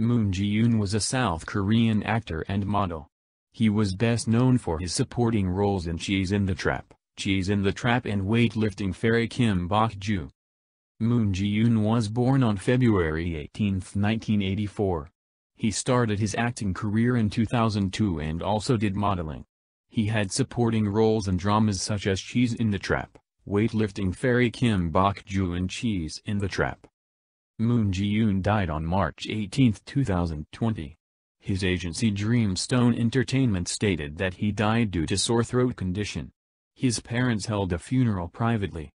Moon Ji-yoon was a South Korean actor and model. He was best known for his supporting roles in Cheese in the Trap, Cheese in the Trap and weightlifting fairy Kim Bok-ju. Moon Ji-yoon was born on February 18, 1984. He started his acting career in 2002 and also did modeling. He had supporting roles in dramas such as Cheese in the Trap, weightlifting fairy Kim Bok-ju and Cheese in the Trap. Moon Ji-yoon died on March 18, 2020. His agency Dreamstone Entertainment stated that he died due to sore throat condition. His parents held a funeral privately.